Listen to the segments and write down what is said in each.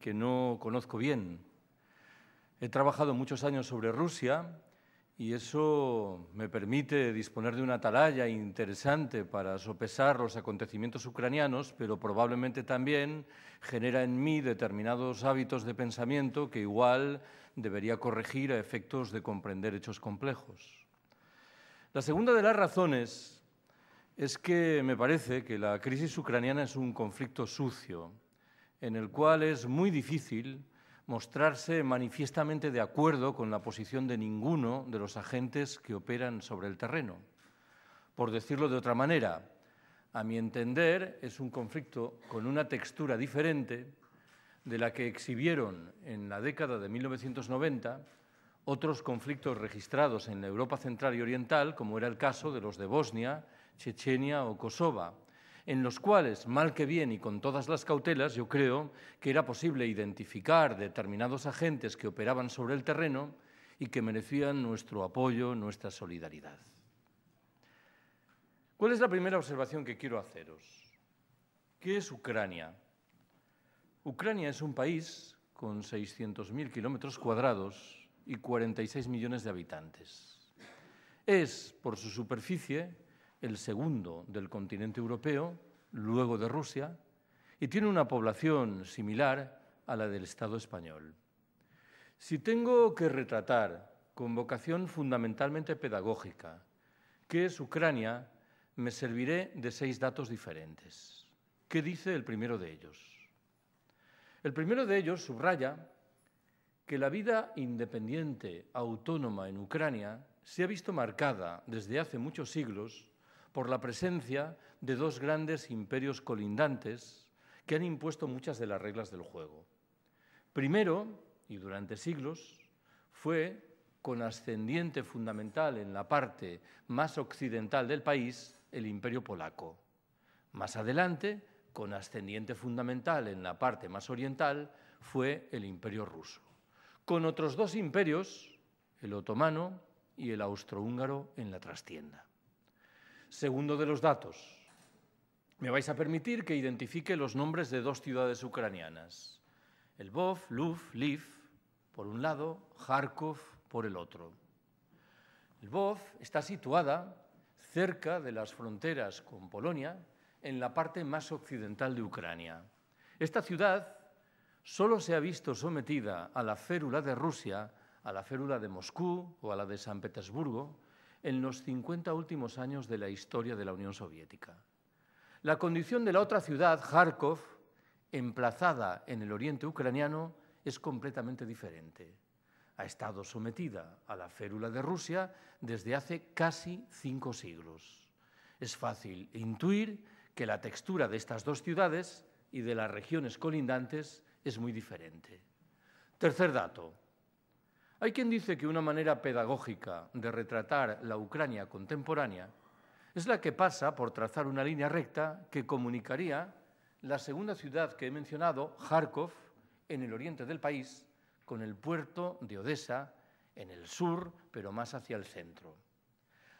que no conozco bien. He trabajado muchos años sobre Rusia y eso me permite disponer de una atalaya interesante para sopesar los acontecimientos ucranianos, pero probablemente también genera en mí determinados hábitos de pensamiento que igual debería corregir a efectos de comprender hechos complejos. La segunda de las razones es que me parece que la crisis ucraniana es un conflicto sucio, en el cual es muy difícil mostrarse manifiestamente de acuerdo con la posición de ninguno de los agentes que operan sobre el terreno. Por decirlo de otra manera, a mi entender es un conflicto con una textura diferente de la que exhibieron en la década de 1990 otros conflictos registrados en la Europa central y oriental, como era el caso de los de Bosnia, Chechenia o Kosovo en los cuales, mal que bien y con todas las cautelas, yo creo que era posible identificar determinados agentes que operaban sobre el terreno y que merecían nuestro apoyo, nuestra solidaridad. ¿Cuál es la primera observación que quiero haceros? ¿Qué es Ucrania? Ucrania es un país con 600.000 kilómetros cuadrados y 46 millones de habitantes. Es, por su superficie, el segundo del continente europeo, luego de Rusia, y tiene una población similar a la del Estado español. Si tengo que retratar con vocación fundamentalmente pedagógica, qué es Ucrania, me serviré de seis datos diferentes. ¿Qué dice el primero de ellos? El primero de ellos subraya que la vida independiente, autónoma en Ucrania, se ha visto marcada desde hace muchos siglos por la presencia de dos grandes imperios colindantes que han impuesto muchas de las reglas del juego. Primero, y durante siglos, fue con ascendiente fundamental en la parte más occidental del país el imperio polaco. Más adelante, con ascendiente fundamental en la parte más oriental, fue el imperio ruso. Con otros dos imperios, el otomano y el austrohúngaro en la trastienda. Segundo de los datos, me vais a permitir que identifique los nombres de dos ciudades ucranianas, el Bov, Luv, Liv, por un lado, Kharkov, por el otro. Bov está situada cerca de las fronteras con Polonia, en la parte más occidental de Ucrania. Esta ciudad solo se ha visto sometida a la férula de Rusia, a la férula de Moscú o a la de San Petersburgo, en los 50 últimos años de la historia de la Unión Soviética. La condición de la otra ciudad, Kharkov, emplazada en el oriente ucraniano, es completamente diferente. Ha estado sometida a la férula de Rusia desde hace casi cinco siglos. Es fácil intuir que la textura de estas dos ciudades y de las regiones colindantes es muy diferente. Tercer dato, hay quien dice que una manera pedagógica de retratar la Ucrania contemporánea es la que pasa por trazar una línea recta que comunicaría la segunda ciudad que he mencionado, Kharkov, en el oriente del país, con el puerto de Odessa, en el sur, pero más hacia el centro.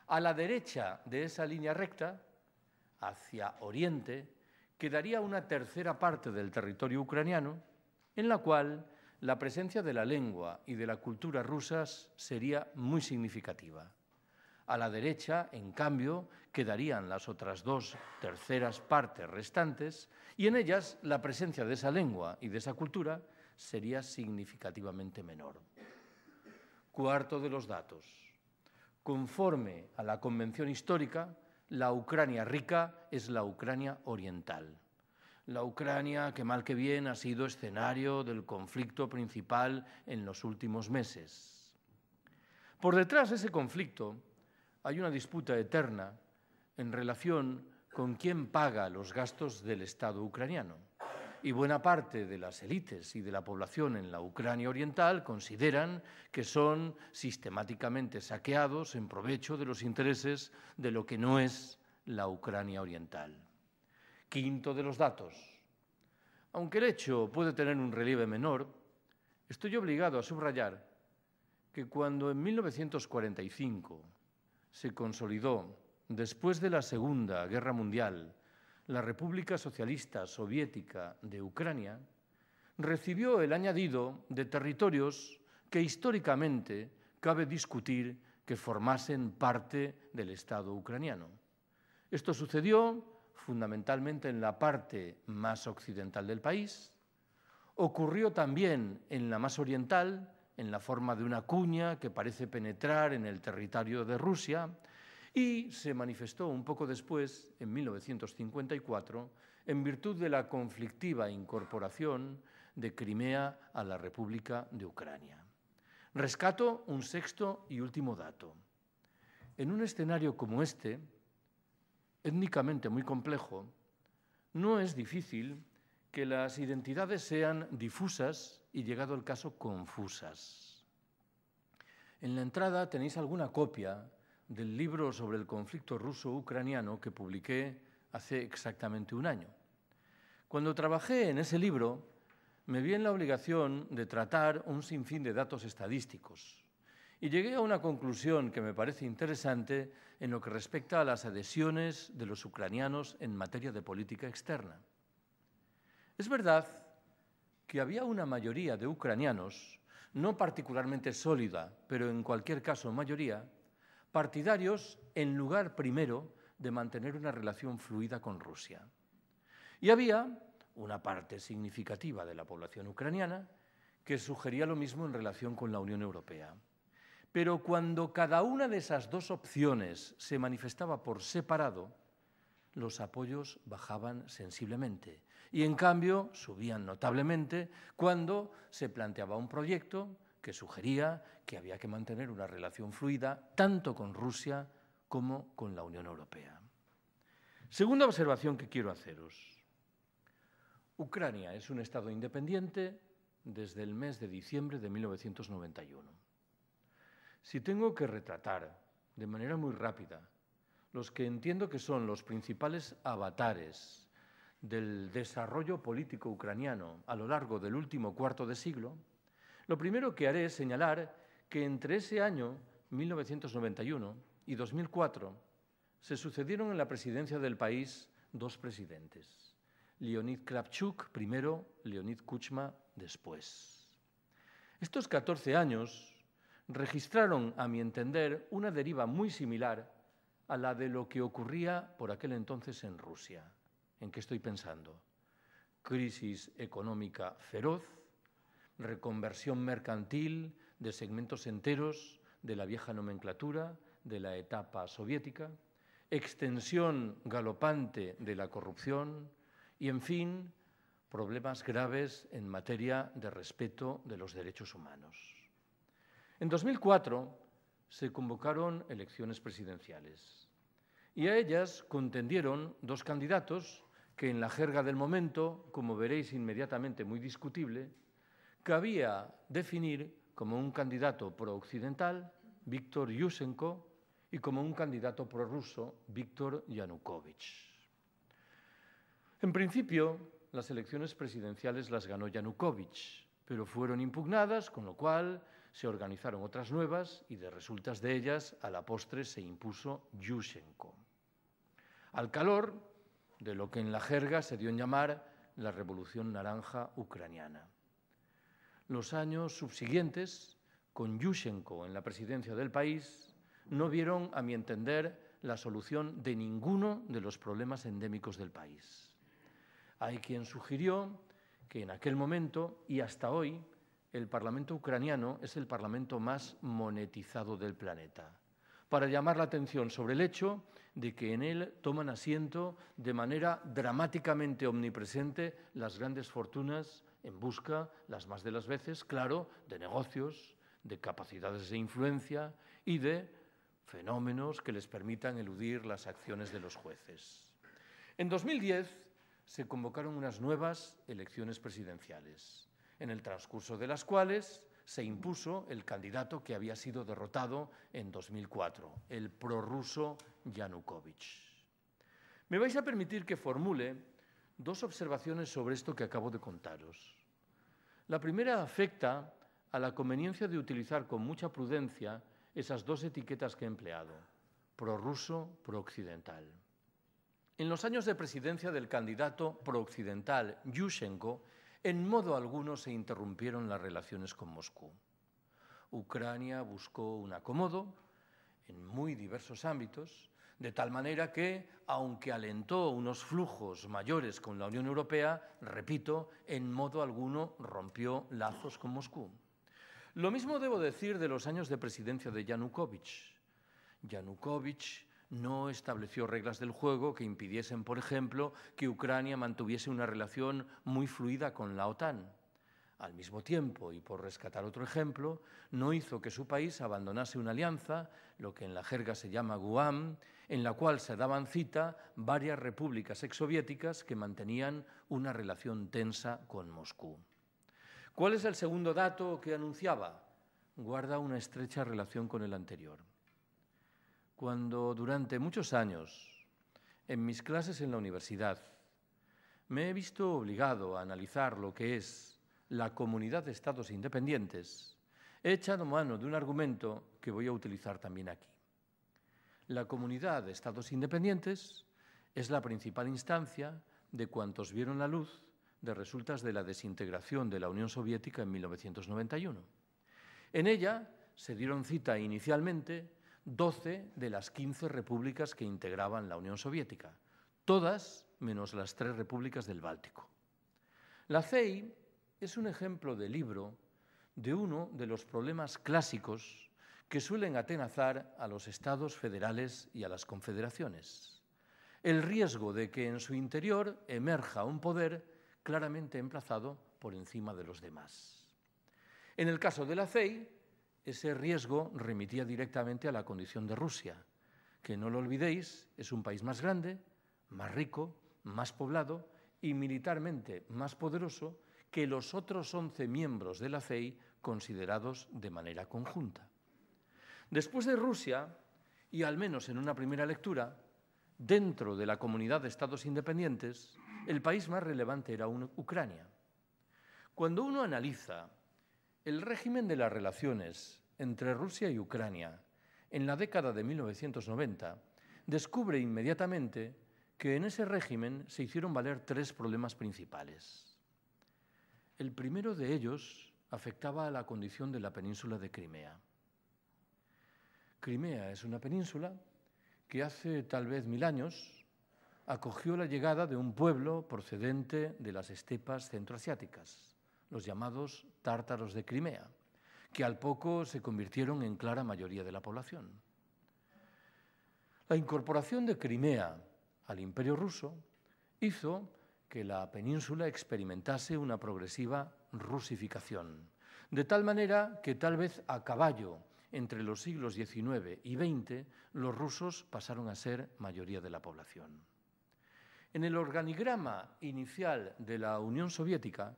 A la derecha de esa línea recta, hacia oriente, quedaría una tercera parte del territorio ucraniano, en la cual la presencia de la lengua y de la cultura rusas sería muy significativa. A la derecha, en cambio, quedarían las otras dos terceras partes restantes y en ellas la presencia de esa lengua y de esa cultura sería significativamente menor. Cuarto de los datos. Conforme a la convención histórica, la Ucrania rica es la Ucrania oriental. La Ucrania, que mal que bien, ha sido escenario del conflicto principal en los últimos meses. Por detrás de ese conflicto hay una disputa eterna en relación con quién paga los gastos del Estado ucraniano. Y buena parte de las élites y de la población en la Ucrania oriental consideran que son sistemáticamente saqueados en provecho de los intereses de lo que no es la Ucrania oriental quinto de los datos. Aunque el hecho puede tener un relieve menor, estoy obligado a subrayar que cuando en 1945 se consolidó, después de la Segunda Guerra Mundial, la República Socialista Soviética de Ucrania, recibió el añadido de territorios que históricamente cabe discutir que formasen parte del Estado ucraniano. Esto sucedió fundamentalmente en la parte más occidental del país, ocurrió también en la más oriental, en la forma de una cuña que parece penetrar en el territorio de Rusia, y se manifestó un poco después, en 1954, en virtud de la conflictiva incorporación de Crimea a la República de Ucrania. Rescato un sexto y último dato. En un escenario como este, étnicamente muy complejo, no es difícil que las identidades sean difusas y, llegado el caso, confusas. En la entrada tenéis alguna copia del libro sobre el conflicto ruso-ucraniano que publiqué hace exactamente un año. Cuando trabajé en ese libro, me vi en la obligación de tratar un sinfín de datos estadísticos, y llegué a una conclusión que me parece interesante en lo que respecta a las adhesiones de los ucranianos en materia de política externa. Es verdad que había una mayoría de ucranianos, no particularmente sólida, pero en cualquier caso mayoría, partidarios en lugar primero de mantener una relación fluida con Rusia. Y había una parte significativa de la población ucraniana que sugería lo mismo en relación con la Unión Europea. Pero cuando cada una de esas dos opciones se manifestaba por separado, los apoyos bajaban sensiblemente y en cambio subían notablemente cuando se planteaba un proyecto que sugería que había que mantener una relación fluida tanto con Rusia como con la Unión Europea. Segunda observación que quiero haceros. Ucrania es un Estado independiente desde el mes de diciembre de 1991 si tengo que retratar de manera muy rápida los que entiendo que son los principales avatares del desarrollo político ucraniano a lo largo del último cuarto de siglo, lo primero que haré es señalar que entre ese año 1991 y 2004 se sucedieron en la presidencia del país dos presidentes, Leonid Kravchuk primero, Leonid Kuchma después. Estos 14 años registraron, a mi entender, una deriva muy similar a la de lo que ocurría por aquel entonces en Rusia. ¿En qué estoy pensando? Crisis económica feroz, reconversión mercantil de segmentos enteros de la vieja nomenclatura, de la etapa soviética, extensión galopante de la corrupción y, en fin, problemas graves en materia de respeto de los derechos humanos. En 2004 se convocaron elecciones presidenciales y a ellas contendieron dos candidatos que en la jerga del momento, como veréis inmediatamente muy discutible, cabía definir como un candidato pro-occidental, Víctor Yushchenko, y como un candidato prorruso, Víctor Yanukovych. En principio, las elecciones presidenciales las ganó Yanukovych, pero fueron impugnadas, con lo cual se organizaron otras nuevas y de resultas de ellas a la postre se impuso Yushchenko. Al calor de lo que en la jerga se dio en llamar la Revolución Naranja Ucraniana. Los años subsiguientes, con Yushchenko en la presidencia del país, no vieron, a mi entender, la solución de ninguno de los problemas endémicos del país. Hay quien sugirió que en aquel momento y hasta hoy el Parlamento ucraniano es el Parlamento más monetizado del planeta, para llamar la atención sobre el hecho de que en él toman asiento de manera dramáticamente omnipresente las grandes fortunas en busca, las más de las veces, claro, de negocios, de capacidades de influencia y de fenómenos que les permitan eludir las acciones de los jueces. En 2010 se convocaron unas nuevas elecciones presidenciales en el transcurso de las cuales se impuso el candidato que había sido derrotado en 2004, el prorruso Yanukovych. Me vais a permitir que formule dos observaciones sobre esto que acabo de contaros. La primera afecta a la conveniencia de utilizar con mucha prudencia esas dos etiquetas que he empleado, prorruso, prooccidental. En los años de presidencia del candidato prooccidental Yushchenko, en modo alguno se interrumpieron las relaciones con Moscú. Ucrania buscó un acomodo en muy diversos ámbitos, de tal manera que, aunque alentó unos flujos mayores con la Unión Europea, repito, en modo alguno rompió lazos con Moscú. Lo mismo debo decir de los años de presidencia de Yanukovych. Yanukovych no estableció reglas del juego que impidiesen, por ejemplo, que Ucrania mantuviese una relación muy fluida con la OTAN. Al mismo tiempo, y por rescatar otro ejemplo, no hizo que su país abandonase una alianza, lo que en la jerga se llama Guam, en la cual se daban cita varias repúblicas exsoviéticas que mantenían una relación tensa con Moscú. ¿Cuál es el segundo dato que anunciaba? Guarda una estrecha relación con el anterior cuando durante muchos años, en mis clases en la universidad, me he visto obligado a analizar lo que es la comunidad de estados independientes, he echado mano de un argumento que voy a utilizar también aquí. La comunidad de estados independientes es la principal instancia de cuantos vieron la luz de resultas de la desintegración de la Unión Soviética en 1991. En ella se dieron cita inicialmente 12 de las 15 repúblicas que integraban la Unión Soviética, todas menos las tres repúblicas del Báltico. La CEI es un ejemplo de libro de uno de los problemas clásicos que suelen atenazar a los estados federales y a las confederaciones. El riesgo de que en su interior emerja un poder claramente emplazado por encima de los demás. En el caso de la CEI, ese riesgo remitía directamente a la condición de Rusia, que no lo olvidéis, es un país más grande, más rico, más poblado y militarmente más poderoso que los otros 11 miembros de la FEI considerados de manera conjunta. Después de Rusia, y al menos en una primera lectura, dentro de la comunidad de estados independientes, el país más relevante era Ucrania. Cuando uno analiza el régimen de las relaciones entre Rusia y Ucrania en la década de 1990 descubre inmediatamente que en ese régimen se hicieron valer tres problemas principales. El primero de ellos afectaba a la condición de la península de Crimea. Crimea es una península que hace tal vez mil años acogió la llegada de un pueblo procedente de las estepas centroasiáticas los llamados tártaros de Crimea, que al poco se convirtieron en clara mayoría de la población. La incorporación de Crimea al imperio ruso hizo que la península experimentase una progresiva rusificación, de tal manera que tal vez a caballo entre los siglos XIX y XX los rusos pasaron a ser mayoría de la población. En el organigrama inicial de la Unión Soviética,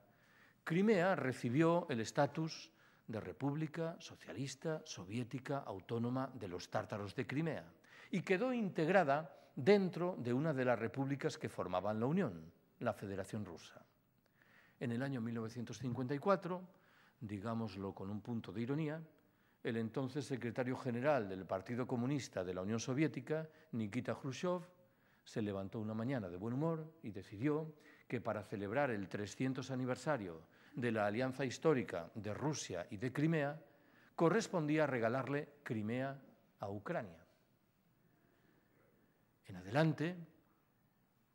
Crimea recibió el estatus de República Socialista Soviética Autónoma de los Tártaros de Crimea y quedó integrada dentro de una de las repúblicas que formaban la Unión, la Federación Rusa. En el año 1954, digámoslo con un punto de ironía, el entonces secretario general del Partido Comunista de la Unión Soviética, Nikita Khrushchev, se levantó una mañana de buen humor y decidió que para celebrar el 300 aniversario de la alianza histórica de Rusia y de Crimea, correspondía regalarle Crimea a Ucrania. En adelante,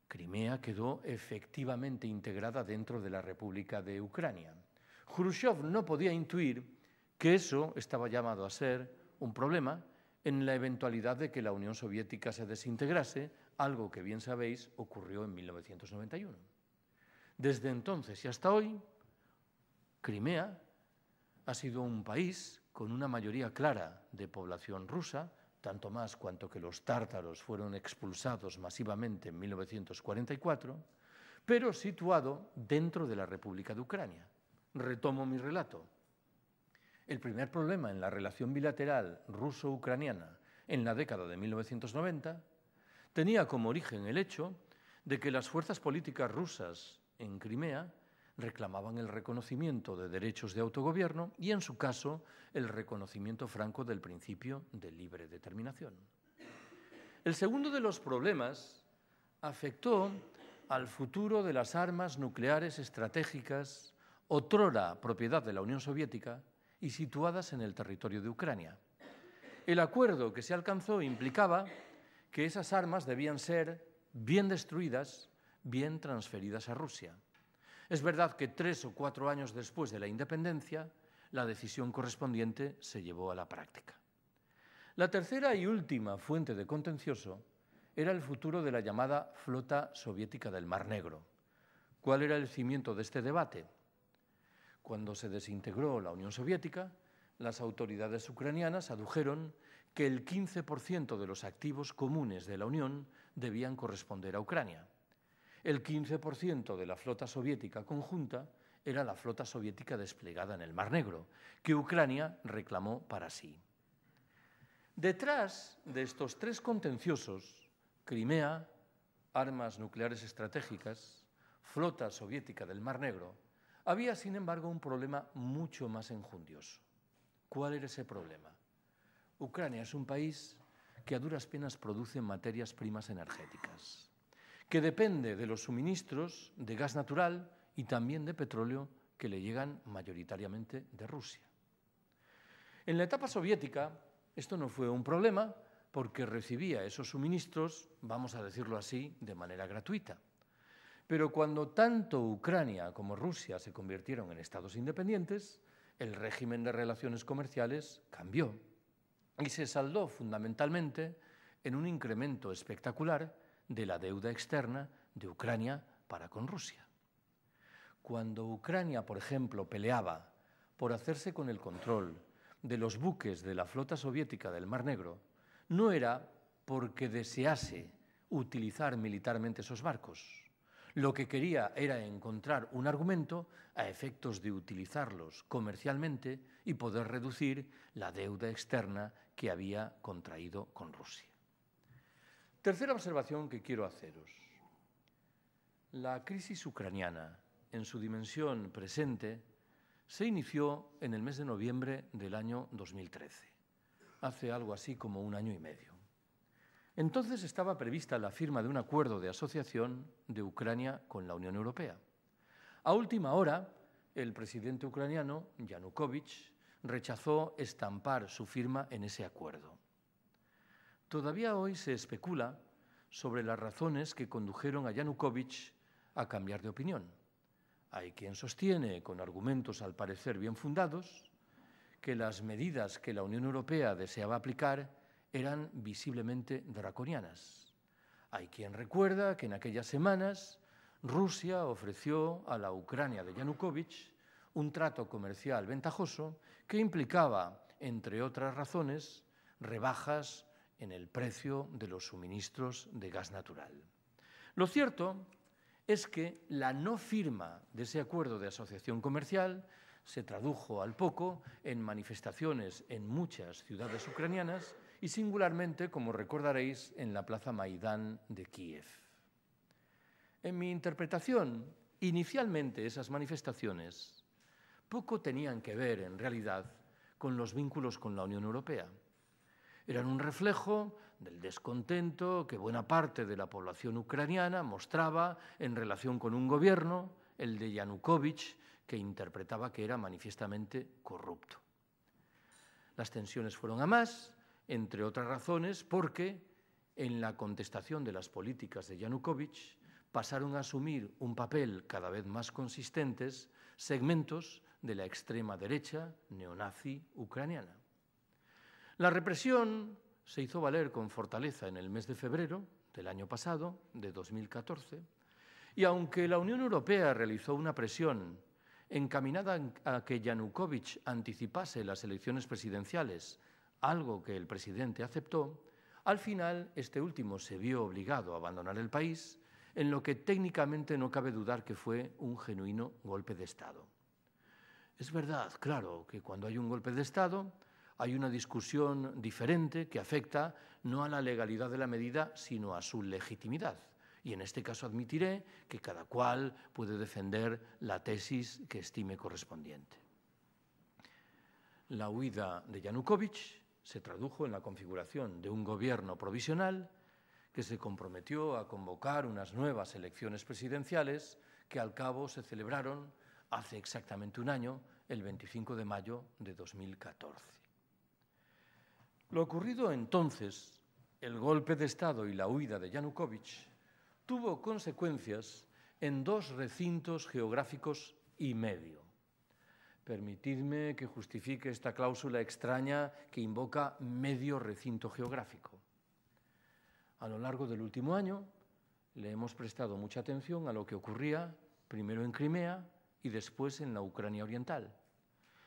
Crimea quedó efectivamente integrada dentro de la República de Ucrania. Khrushchev no podía intuir que eso estaba llamado a ser un problema en la eventualidad de que la Unión Soviética se desintegrase, algo que bien sabéis ocurrió en 1991. Desde entonces y hasta hoy, Crimea ha sido un país con una mayoría clara de población rusa, tanto más cuanto que los tártaros fueron expulsados masivamente en 1944, pero situado dentro de la República de Ucrania. Retomo mi relato. El primer problema en la relación bilateral ruso-ucraniana en la década de 1990 tenía como origen el hecho de que las fuerzas políticas rusas en Crimea reclamaban el reconocimiento de derechos de autogobierno y, en su caso, el reconocimiento franco del principio de libre determinación. El segundo de los problemas afectó al futuro de las armas nucleares estratégicas, otrora propiedad de la Unión Soviética y situadas en el territorio de Ucrania. El acuerdo que se alcanzó implicaba que esas armas debían ser bien destruidas bien transferidas a Rusia. Es verdad que tres o cuatro años después de la independencia, la decisión correspondiente se llevó a la práctica. La tercera y última fuente de contencioso era el futuro de la llamada flota soviética del Mar Negro. ¿Cuál era el cimiento de este debate? Cuando se desintegró la Unión Soviética, las autoridades ucranianas adujeron que el 15% de los activos comunes de la Unión debían corresponder a Ucrania. El 15% de la flota soviética conjunta era la flota soviética desplegada en el Mar Negro, que Ucrania reclamó para sí. Detrás de estos tres contenciosos, Crimea, armas nucleares estratégicas, flota soviética del Mar Negro, había, sin embargo, un problema mucho más enjundioso. ¿Cuál era ese problema? Ucrania es un país que a duras penas produce materias primas energéticas que depende de los suministros de gas natural y también de petróleo que le llegan mayoritariamente de Rusia. En la etapa soviética esto no fue un problema porque recibía esos suministros, vamos a decirlo así, de manera gratuita. Pero cuando tanto Ucrania como Rusia se convirtieron en estados independientes, el régimen de relaciones comerciales cambió y se saldó fundamentalmente en un incremento espectacular de la deuda externa de Ucrania para con Rusia. Cuando Ucrania, por ejemplo, peleaba por hacerse con el control de los buques de la flota soviética del Mar Negro, no era porque desease utilizar militarmente esos barcos. Lo que quería era encontrar un argumento a efectos de utilizarlos comercialmente y poder reducir la deuda externa que había contraído con Rusia. Tercera observación que quiero haceros. La crisis ucraniana, en su dimensión presente, se inició en el mes de noviembre del año 2013, hace algo así como un año y medio. Entonces estaba prevista la firma de un acuerdo de asociación de Ucrania con la Unión Europea. A última hora, el presidente ucraniano, Yanukovych, rechazó estampar su firma en ese acuerdo. Todavía hoy se especula sobre las razones que condujeron a Yanukovych a cambiar de opinión. Hay quien sostiene, con argumentos al parecer bien fundados, que las medidas que la Unión Europea deseaba aplicar eran visiblemente draconianas. Hay quien recuerda que en aquellas semanas Rusia ofreció a la Ucrania de Yanukovych un trato comercial ventajoso que implicaba, entre otras razones, rebajas en el precio de los suministros de gas natural. Lo cierto es que la no firma de ese acuerdo de asociación comercial se tradujo al poco en manifestaciones en muchas ciudades ucranianas y singularmente, como recordaréis, en la Plaza Maidán de Kiev. En mi interpretación, inicialmente esas manifestaciones poco tenían que ver, en realidad, con los vínculos con la Unión Europea eran un reflejo del descontento que buena parte de la población ucraniana mostraba en relación con un gobierno, el de Yanukovych, que interpretaba que era manifiestamente corrupto. Las tensiones fueron a más, entre otras razones, porque en la contestación de las políticas de Yanukovych pasaron a asumir un papel cada vez más consistentes segmentos de la extrema derecha neonazi ucraniana. La represión se hizo valer con fortaleza en el mes de febrero del año pasado, de 2014, y aunque la Unión Europea realizó una presión encaminada a que Yanukovych anticipase las elecciones presidenciales, algo que el presidente aceptó, al final este último se vio obligado a abandonar el país, en lo que técnicamente no cabe dudar que fue un genuino golpe de Estado. Es verdad, claro, que cuando hay un golpe de Estado, hay una discusión diferente que afecta no a la legalidad de la medida, sino a su legitimidad. Y en este caso admitiré que cada cual puede defender la tesis que estime correspondiente. La huida de Yanukovych se tradujo en la configuración de un gobierno provisional que se comprometió a convocar unas nuevas elecciones presidenciales que al cabo se celebraron hace exactamente un año, el 25 de mayo de 2014. Lo ocurrido entonces, el golpe de Estado y la huida de Yanukovych, tuvo consecuencias en dos recintos geográficos y medio. Permitidme que justifique esta cláusula extraña que invoca medio recinto geográfico. A lo largo del último año le hemos prestado mucha atención a lo que ocurría primero en Crimea y después en la Ucrania Oriental.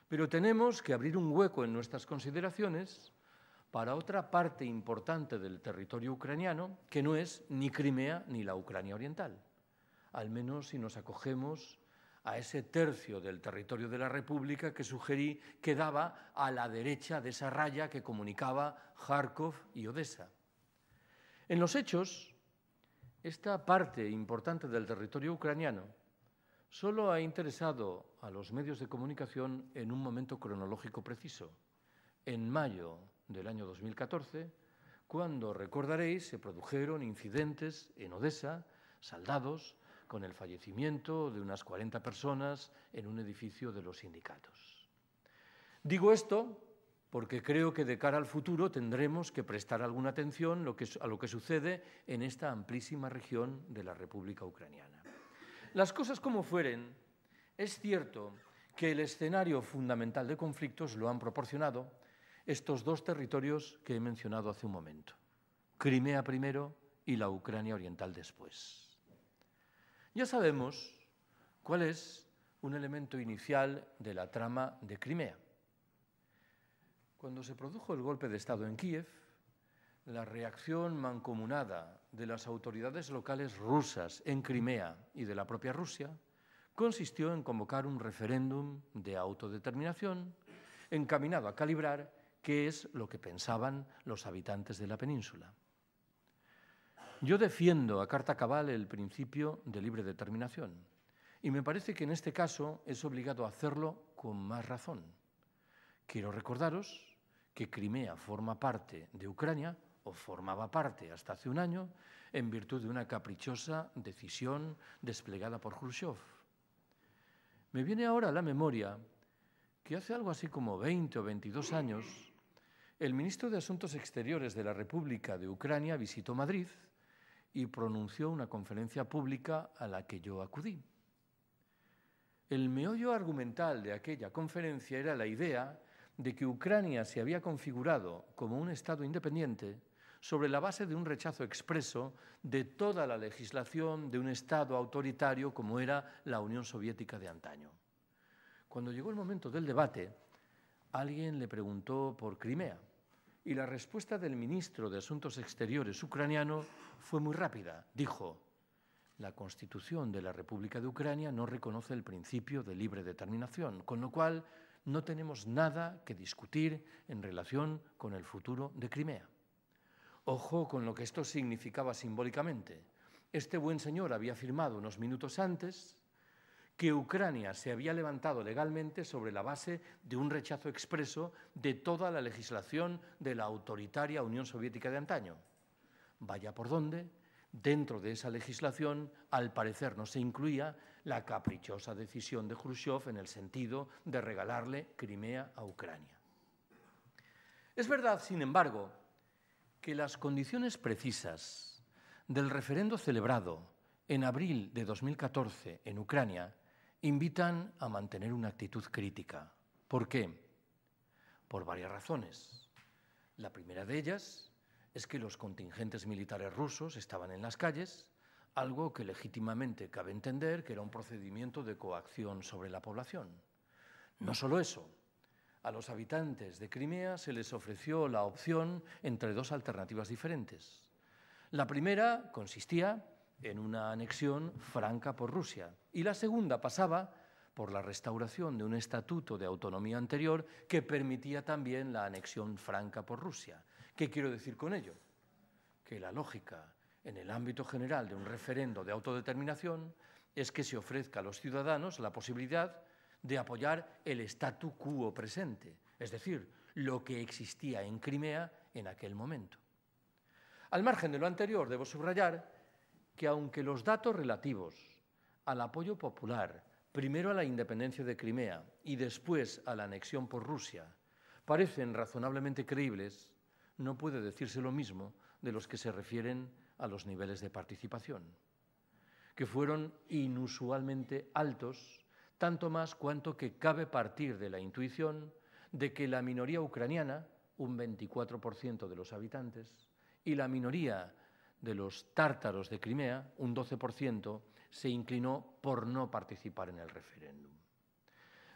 Pero tenemos que abrir un hueco en nuestras consideraciones para otra parte importante del territorio ucraniano, que no es ni Crimea ni la Ucrania Oriental, al menos si nos acogemos a ese tercio del territorio de la República que sugerí quedaba a la derecha de esa raya que comunicaba Kharkov y Odessa. En los hechos, esta parte importante del territorio ucraniano solo ha interesado a los medios de comunicación en un momento cronológico preciso, en mayo del año 2014, cuando, recordaréis, se produjeron incidentes en Odessa, saldados, con el fallecimiento de unas 40 personas en un edificio de los sindicatos. Digo esto porque creo que de cara al futuro tendremos que prestar alguna atención a lo que sucede en esta amplísima región de la República Ucraniana. Las cosas como fueren, es cierto que el escenario fundamental de conflictos lo han proporcionado estos dos territorios que he mencionado hace un momento, Crimea primero y la Ucrania Oriental después. Ya sabemos cuál es un elemento inicial de la trama de Crimea. Cuando se produjo el golpe de Estado en Kiev, la reacción mancomunada de las autoridades locales rusas en Crimea y de la propia Rusia consistió en convocar un referéndum de autodeterminación encaminado a calibrar qué es lo que pensaban los habitantes de la península. Yo defiendo a carta cabal el principio de libre determinación y me parece que en este caso es obligado a hacerlo con más razón. Quiero recordaros que Crimea forma parte de Ucrania o formaba parte hasta hace un año en virtud de una caprichosa decisión desplegada por Khrushchev. Me viene ahora a la memoria que hace algo así como 20 o 22 años el ministro de Asuntos Exteriores de la República de Ucrania visitó Madrid y pronunció una conferencia pública a la que yo acudí. El meollo argumental de aquella conferencia era la idea de que Ucrania se había configurado como un Estado independiente sobre la base de un rechazo expreso de toda la legislación de un Estado autoritario como era la Unión Soviética de antaño. Cuando llegó el momento del debate, alguien le preguntó por Crimea y la respuesta del ministro de Asuntos Exteriores ucraniano fue muy rápida. Dijo, la Constitución de la República de Ucrania no reconoce el principio de libre determinación, con lo cual no tenemos nada que discutir en relación con el futuro de Crimea. Ojo con lo que esto significaba simbólicamente. Este buen señor había firmado unos minutos antes que Ucrania se había levantado legalmente sobre la base de un rechazo expreso de toda la legislación de la autoritaria Unión Soviética de antaño. Vaya por dónde, dentro de esa legislación, al parecer no se incluía la caprichosa decisión de Khrushchev en el sentido de regalarle Crimea a Ucrania. Es verdad, sin embargo, que las condiciones precisas del referendo celebrado en abril de 2014 en Ucrania invitan a mantener una actitud crítica. ¿Por qué? Por varias razones. La primera de ellas es que los contingentes militares rusos estaban en las calles, algo que legítimamente cabe entender que era un procedimiento de coacción sobre la población. No solo eso, a los habitantes de Crimea se les ofreció la opción entre dos alternativas diferentes. La primera consistía en una anexión franca por Rusia. Y la segunda pasaba por la restauración de un estatuto de autonomía anterior que permitía también la anexión franca por Rusia. ¿Qué quiero decir con ello? Que la lógica en el ámbito general de un referendo de autodeterminación es que se ofrezca a los ciudadanos la posibilidad de apoyar el statu quo presente, es decir, lo que existía en Crimea en aquel momento. Al margen de lo anterior, debo subrayar que aunque los datos relativos al apoyo popular, primero a la independencia de Crimea y después a la anexión por Rusia, parecen razonablemente creíbles, no puede decirse lo mismo de los que se refieren a los niveles de participación, que fueron inusualmente altos, tanto más cuanto que cabe partir de la intuición de que la minoría ucraniana, un 24% de los habitantes, y la minoría de los tártaros de Crimea, un 12%, se inclinó por no participar en el referéndum.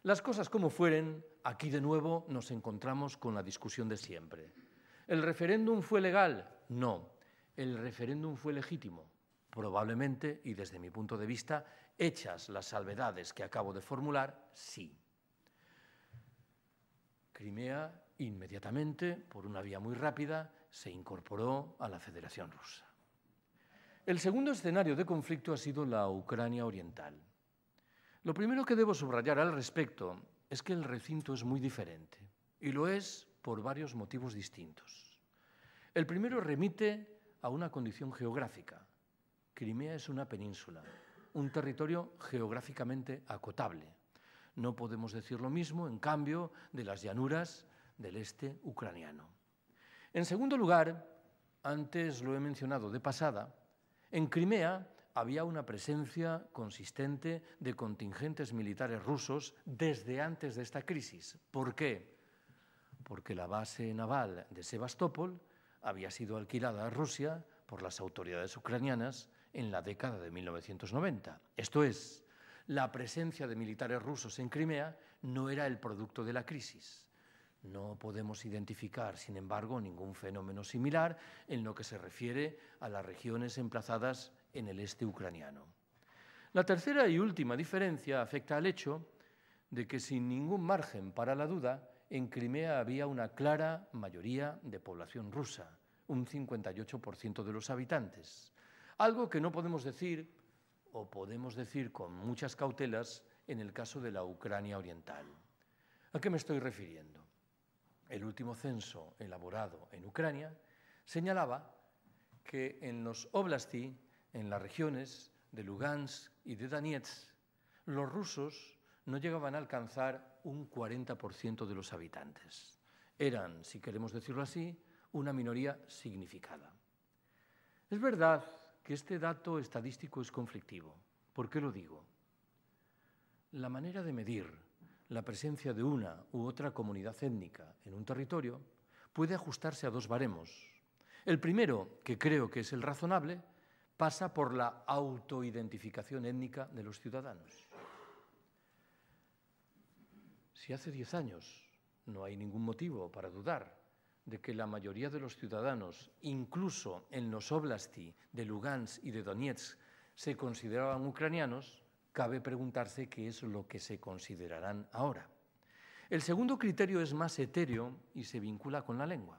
Las cosas como fueren, aquí de nuevo nos encontramos con la discusión de siempre. ¿El referéndum fue legal? No. ¿El referéndum fue legítimo? Probablemente, y desde mi punto de vista, hechas las salvedades que acabo de formular, sí. Crimea inmediatamente, por una vía muy rápida, se incorporó a la Federación Rusa. El segundo escenario de conflicto ha sido la Ucrania oriental. Lo primero que debo subrayar al respecto es que el recinto es muy diferente, y lo es por varios motivos distintos. El primero remite a una condición geográfica. Crimea es una península, un territorio geográficamente acotable. No podemos decir lo mismo, en cambio, de las llanuras del este ucraniano. En segundo lugar, antes lo he mencionado de pasada, en Crimea había una presencia consistente de contingentes militares rusos desde antes de esta crisis. ¿Por qué? Porque la base naval de Sebastopol había sido alquilada a Rusia por las autoridades ucranianas en la década de 1990. Esto es, la presencia de militares rusos en Crimea no era el producto de la crisis no podemos identificar, sin embargo, ningún fenómeno similar en lo que se refiere a las regiones emplazadas en el este ucraniano. La tercera y última diferencia afecta al hecho de que sin ningún margen para la duda, en Crimea había una clara mayoría de población rusa, un 58% de los habitantes, algo que no podemos decir, o podemos decir con muchas cautelas, en el caso de la Ucrania oriental. ¿A qué me estoy refiriendo? el último censo elaborado en Ucrania señalaba que en los oblasti, en las regiones de Lugansk y de Donetsk, los rusos no llegaban a alcanzar un 40% de los habitantes. Eran, si queremos decirlo así, una minoría significada. Es verdad que este dato estadístico es conflictivo. ¿Por qué lo digo? La manera de medir la presencia de una u otra comunidad étnica en un territorio puede ajustarse a dos baremos. El primero, que creo que es el razonable, pasa por la autoidentificación étnica de los ciudadanos. Si hace diez años no hay ningún motivo para dudar de que la mayoría de los ciudadanos, incluso en los oblasti de Lugansk y de Donetsk, se consideraban ucranianos, cabe preguntarse qué es lo que se considerarán ahora. El segundo criterio es más etéreo y se vincula con la lengua.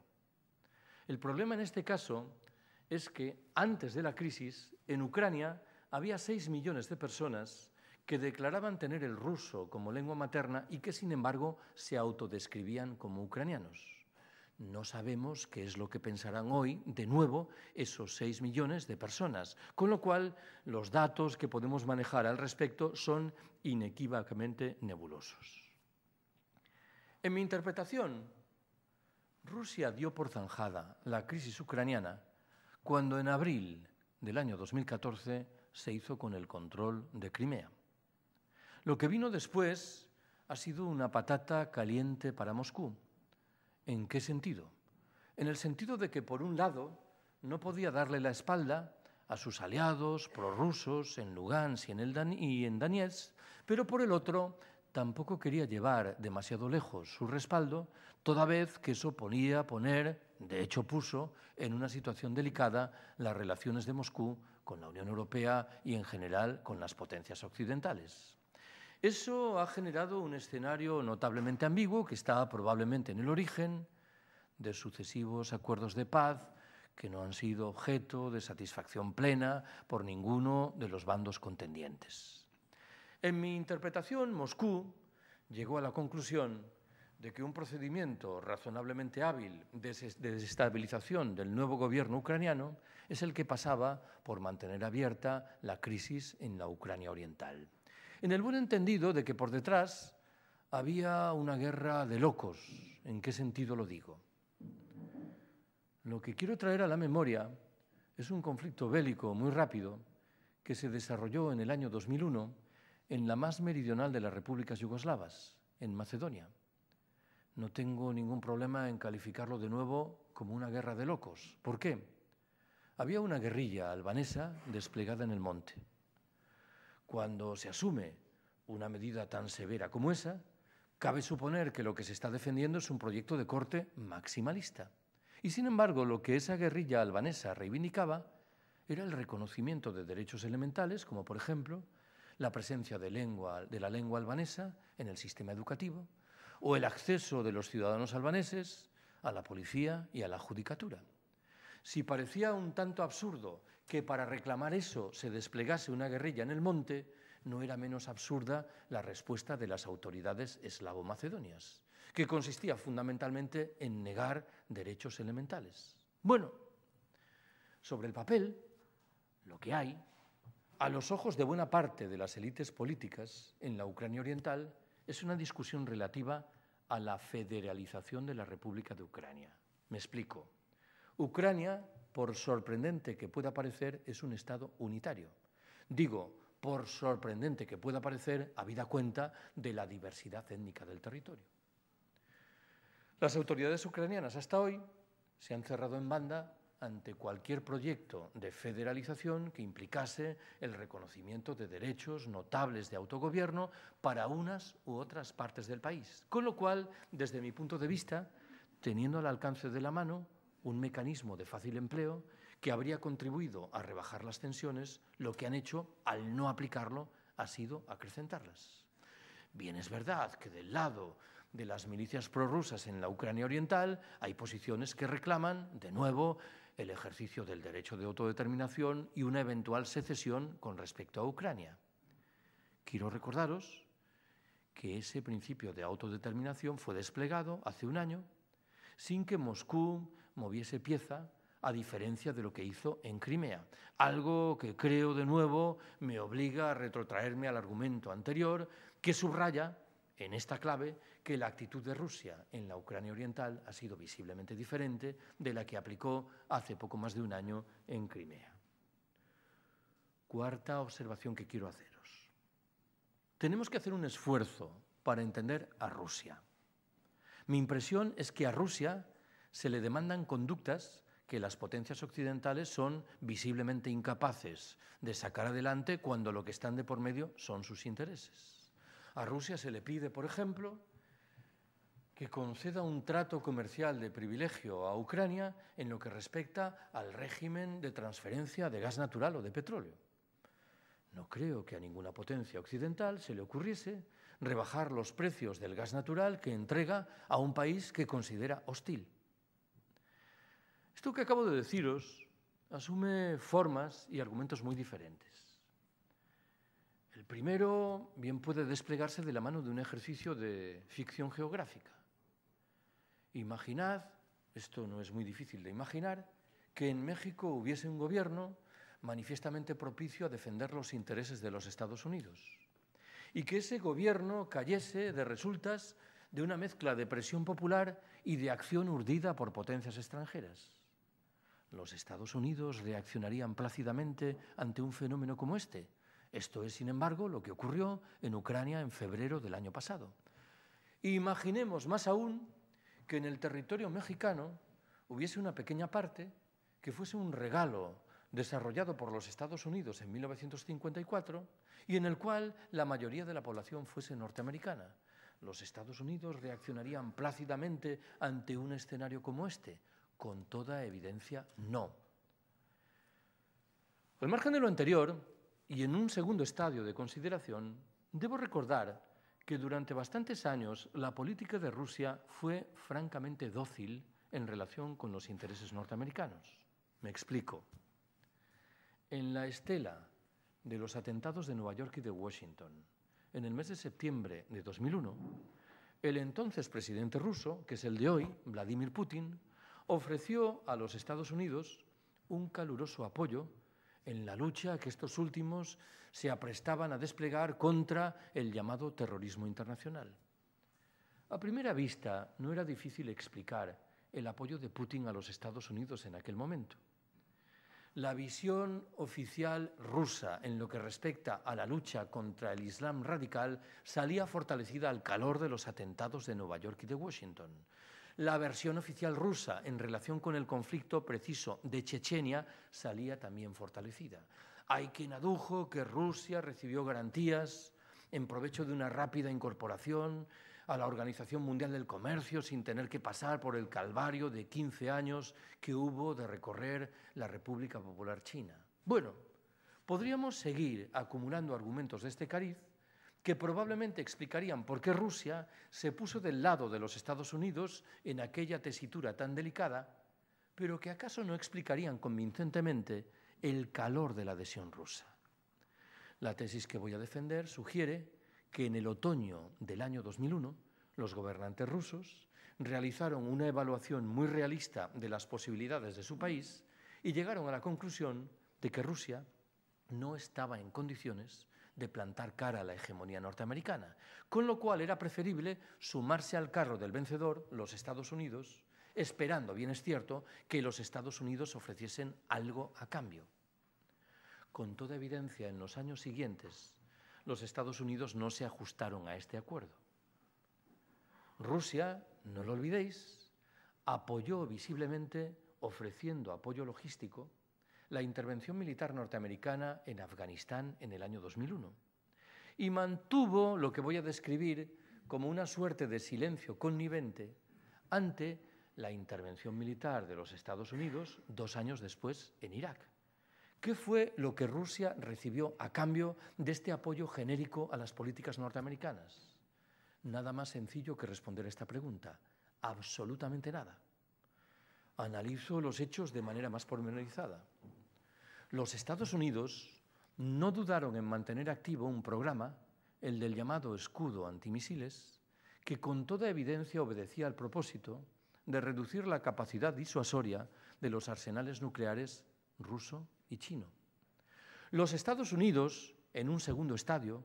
El problema en este caso es que antes de la crisis, en Ucrania había 6 millones de personas que declaraban tener el ruso como lengua materna y que, sin embargo, se autodescribían como ucranianos. No sabemos qué es lo que pensarán hoy de nuevo esos 6 millones de personas, con lo cual los datos que podemos manejar al respecto son inequívocamente nebulosos. En mi interpretación, Rusia dio por zanjada la crisis ucraniana cuando en abril del año 2014 se hizo con el control de Crimea. Lo que vino después ha sido una patata caliente para Moscú ¿En qué sentido? En el sentido de que, por un lado, no podía darle la espalda a sus aliados prorrusos en Lugansk y en, daniels pero por el otro tampoco quería llevar demasiado lejos su respaldo, toda vez que eso ponía poner, de hecho puso, en una situación delicada las relaciones de Moscú con la Unión Europea y en general con las potencias occidentales. Eso ha generado un escenario notablemente ambiguo que está probablemente en el origen de sucesivos acuerdos de paz que no han sido objeto de satisfacción plena por ninguno de los bandos contendientes. En mi interpretación, Moscú llegó a la conclusión de que un procedimiento razonablemente hábil de desestabilización del nuevo gobierno ucraniano es el que pasaba por mantener abierta la crisis en la Ucrania oriental en el buen entendido de que por detrás había una guerra de locos. ¿En qué sentido lo digo? Lo que quiero traer a la memoria es un conflicto bélico muy rápido que se desarrolló en el año 2001 en la más meridional de las repúblicas yugoslavas, en Macedonia. No tengo ningún problema en calificarlo de nuevo como una guerra de locos. ¿Por qué? Había una guerrilla albanesa desplegada en el monte. Cuando se asume una medida tan severa como esa, cabe suponer que lo que se está defendiendo es un proyecto de corte maximalista. Y sin embargo, lo que esa guerrilla albanesa reivindicaba era el reconocimiento de derechos elementales, como por ejemplo la presencia de, de la lengua albanesa en el sistema educativo o el acceso de los ciudadanos albaneses a la policía y a la judicatura. Si parecía un tanto absurdo que para reclamar eso se desplegase una guerrilla en el monte, no era menos absurda la respuesta de las autoridades eslavo-macedonias, que consistía fundamentalmente en negar derechos elementales. Bueno, sobre el papel, lo que hay, a los ojos de buena parte de las élites políticas en la Ucrania Oriental, es una discusión relativa a la federalización de la República de Ucrania. Me explico. Ucrania por sorprendente que pueda parecer, es un Estado unitario. Digo, por sorprendente que pueda parecer, habida cuenta de la diversidad étnica del territorio. Las autoridades ucranianas hasta hoy se han cerrado en banda ante cualquier proyecto de federalización que implicase el reconocimiento de derechos notables de autogobierno para unas u otras partes del país. Con lo cual, desde mi punto de vista, teniendo al alcance de la mano un mecanismo de fácil empleo que habría contribuido a rebajar las tensiones, lo que han hecho al no aplicarlo ha sido acrecentarlas. Bien es verdad que del lado de las milicias prorrusas en la Ucrania oriental hay posiciones que reclaman, de nuevo, el ejercicio del derecho de autodeterminación y una eventual secesión con respecto a Ucrania. Quiero recordaros que ese principio de autodeterminación fue desplegado hace un año sin que Moscú moviese pieza a diferencia de lo que hizo en Crimea. Algo que creo de nuevo me obliga a retrotraerme al argumento anterior que subraya en esta clave que la actitud de Rusia en la Ucrania oriental ha sido visiblemente diferente de la que aplicó hace poco más de un año en Crimea. Cuarta observación que quiero haceros. Tenemos que hacer un esfuerzo para entender a Rusia. Mi impresión es que a Rusia se le demandan conductas que las potencias occidentales son visiblemente incapaces de sacar adelante cuando lo que están de por medio son sus intereses. A Rusia se le pide, por ejemplo, que conceda un trato comercial de privilegio a Ucrania en lo que respecta al régimen de transferencia de gas natural o de petróleo. No creo que a ninguna potencia occidental se le ocurriese rebajar los precios del gas natural que entrega a un país que considera hostil. Esto que acabo de deciros asume formas y argumentos muy diferentes. El primero bien puede desplegarse de la mano de un ejercicio de ficción geográfica. Imaginad, esto no es muy difícil de imaginar, que en México hubiese un gobierno manifiestamente propicio a defender los intereses de los Estados Unidos y que ese gobierno cayese de resultas de una mezcla de presión popular y de acción urdida por potencias extranjeras los Estados Unidos reaccionarían plácidamente ante un fenómeno como este. Esto es, sin embargo, lo que ocurrió en Ucrania en febrero del año pasado. Imaginemos más aún que en el territorio mexicano hubiese una pequeña parte que fuese un regalo desarrollado por los Estados Unidos en 1954 y en el cual la mayoría de la población fuese norteamericana. Los Estados Unidos reaccionarían plácidamente ante un escenario como este, con toda evidencia, no. Al margen de lo anterior, y en un segundo estadio de consideración, debo recordar que durante bastantes años la política de Rusia fue francamente dócil en relación con los intereses norteamericanos. Me explico. En la estela de los atentados de Nueva York y de Washington, en el mes de septiembre de 2001, el entonces presidente ruso, que es el de hoy, Vladimir Putin, ofreció a los Estados Unidos un caluroso apoyo en la lucha que estos últimos se aprestaban a desplegar contra el llamado terrorismo internacional. A primera vista no era difícil explicar el apoyo de Putin a los Estados Unidos en aquel momento. La visión oficial rusa en lo que respecta a la lucha contra el Islam radical salía fortalecida al calor de los atentados de Nueva York y de Washington, la versión oficial rusa en relación con el conflicto preciso de Chechenia salía también fortalecida. Hay quien adujo que Rusia recibió garantías en provecho de una rápida incorporación a la Organización Mundial del Comercio sin tener que pasar por el calvario de 15 años que hubo de recorrer la República Popular China. Bueno, podríamos seguir acumulando argumentos de este cariz que probablemente explicarían por qué Rusia se puso del lado de los Estados Unidos en aquella tesitura tan delicada, pero que acaso no explicarían convincentemente el calor de la adhesión rusa. La tesis que voy a defender sugiere que en el otoño del año 2001 los gobernantes rusos realizaron una evaluación muy realista de las posibilidades de su país y llegaron a la conclusión de que Rusia no estaba en condiciones de plantar cara a la hegemonía norteamericana, con lo cual era preferible sumarse al carro del vencedor, los Estados Unidos, esperando, bien es cierto, que los Estados Unidos ofreciesen algo a cambio. Con toda evidencia, en los años siguientes, los Estados Unidos no se ajustaron a este acuerdo. Rusia, no lo olvidéis, apoyó visiblemente, ofreciendo apoyo logístico, la intervención militar norteamericana en Afganistán en el año 2001 y mantuvo lo que voy a describir como una suerte de silencio connivente ante la intervención militar de los Estados Unidos dos años después en Irak. ¿Qué fue lo que Rusia recibió a cambio de este apoyo genérico a las políticas norteamericanas? Nada más sencillo que responder esta pregunta. Absolutamente nada. Analizo los hechos de manera más pormenorizada. Los Estados Unidos no dudaron en mantener activo un programa, el del llamado escudo antimisiles, que con toda evidencia obedecía al propósito de reducir la capacidad disuasoria de los arsenales nucleares ruso y chino. Los Estados Unidos, en un segundo estadio,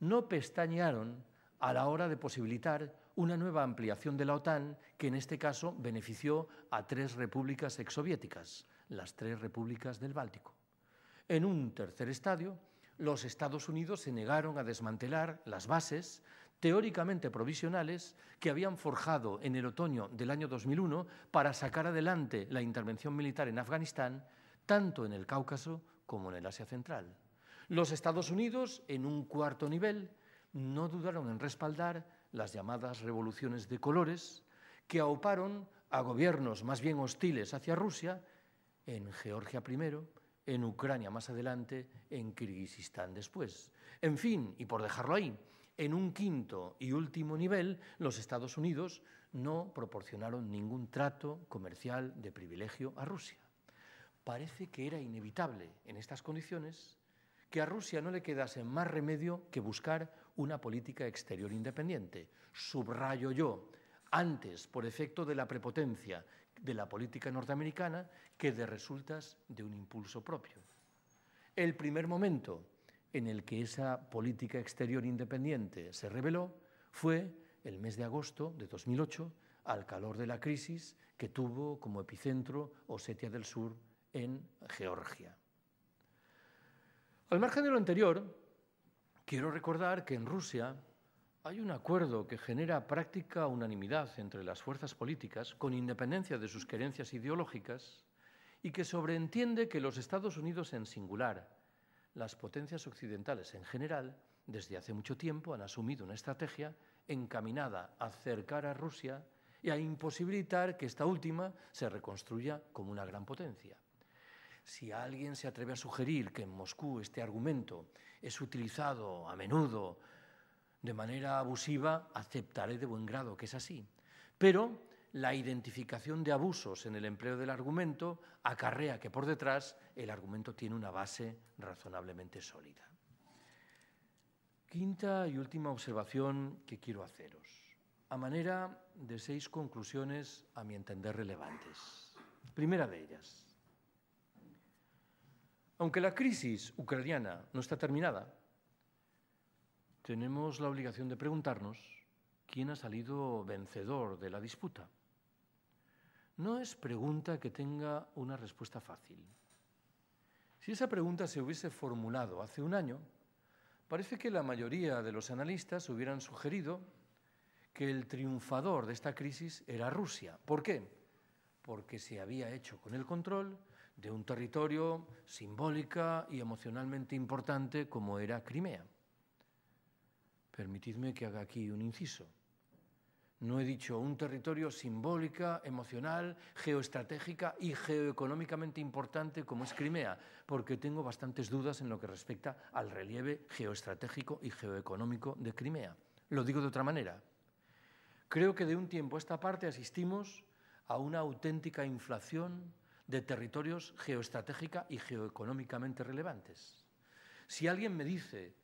no pestañearon a la hora de posibilitar una nueva ampliación de la OTAN que en este caso benefició a tres repúblicas exsoviéticas, las tres repúblicas del Báltico. En un tercer estadio, los Estados Unidos se negaron a desmantelar las bases teóricamente provisionales que habían forjado en el otoño del año 2001 para sacar adelante la intervención militar en Afganistán, tanto en el Cáucaso como en el Asia Central. Los Estados Unidos, en un cuarto nivel, no dudaron en respaldar las llamadas revoluciones de colores que auparon a gobiernos más bien hostiles hacia Rusia en Georgia primero, en Ucrania más adelante, en Kirguistán después. En fin, y por dejarlo ahí, en un quinto y último nivel, los Estados Unidos no proporcionaron ningún trato comercial de privilegio a Rusia. Parece que era inevitable en estas condiciones que a Rusia no le quedase más remedio que buscar una política exterior independiente. Subrayo yo, antes por efecto de la prepotencia de la política norteamericana que de resultas de un impulso propio. El primer momento en el que esa política exterior independiente se reveló fue el mes de agosto de 2008, al calor de la crisis que tuvo como epicentro Osetia del Sur en Georgia. Al margen de lo anterior, quiero recordar que en Rusia hay un acuerdo que genera práctica unanimidad entre las fuerzas políticas, con independencia de sus creencias ideológicas, y que sobreentiende que los Estados Unidos en singular, las potencias occidentales en general, desde hace mucho tiempo han asumido una estrategia encaminada a acercar a Rusia y a imposibilitar que esta última se reconstruya como una gran potencia. Si alguien se atreve a sugerir que en Moscú este argumento es utilizado a menudo de manera abusiva, aceptaré de buen grado que es así. Pero la identificación de abusos en el empleo del argumento acarrea que por detrás el argumento tiene una base razonablemente sólida. Quinta y última observación que quiero haceros, a manera de seis conclusiones a mi entender relevantes. Primera de ellas, aunque la crisis ucraniana no está terminada, tenemos la obligación de preguntarnos quién ha salido vencedor de la disputa. No es pregunta que tenga una respuesta fácil. Si esa pregunta se hubiese formulado hace un año, parece que la mayoría de los analistas hubieran sugerido que el triunfador de esta crisis era Rusia. ¿Por qué? Porque se había hecho con el control de un territorio simbólica y emocionalmente importante como era Crimea. Permitidme que haga aquí un inciso. No he dicho un territorio simbólica, emocional, geoestratégica y geoeconómicamente importante como es Crimea, porque tengo bastantes dudas en lo que respecta al relieve geoestratégico y geoeconómico de Crimea. Lo digo de otra manera. Creo que de un tiempo a esta parte asistimos a una auténtica inflación de territorios geoestratégica y geoeconómicamente relevantes. Si alguien me dice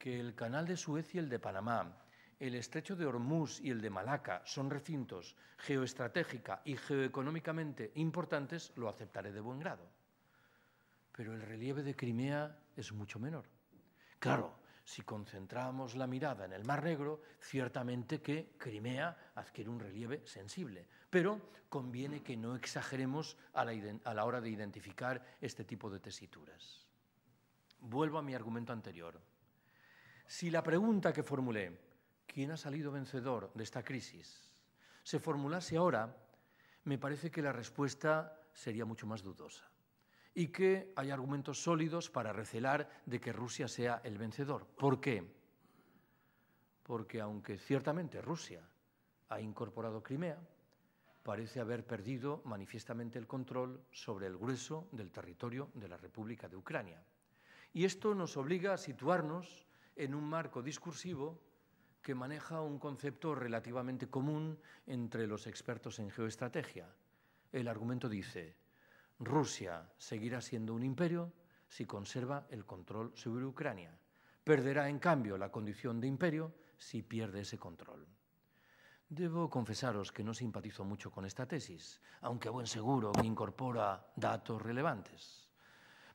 que el canal de Suecia y el de Panamá, el estrecho de Hormuz y el de Malaca son recintos geoestratégica y geoeconómicamente importantes, lo aceptaré de buen grado. Pero el relieve de Crimea es mucho menor. Claro, si concentramos la mirada en el Mar Negro, ciertamente que Crimea adquiere un relieve sensible, pero conviene que no exageremos a la, a la hora de identificar este tipo de tesituras. Vuelvo a mi argumento anterior si la pregunta que formulé, ¿quién ha salido vencedor de esta crisis?, se formulase ahora, me parece que la respuesta sería mucho más dudosa y que hay argumentos sólidos para recelar de que Rusia sea el vencedor. ¿Por qué? Porque aunque ciertamente Rusia ha incorporado Crimea, parece haber perdido manifiestamente el control sobre el grueso del territorio de la República de Ucrania. Y esto nos obliga a situarnos en un marco discursivo que maneja un concepto relativamente común entre los expertos en geoestrategia. El argumento dice, Rusia seguirá siendo un imperio si conserva el control sobre Ucrania. Perderá, en cambio, la condición de imperio si pierde ese control. Debo confesaros que no simpatizo mucho con esta tesis, aunque a buen seguro que incorpora datos relevantes.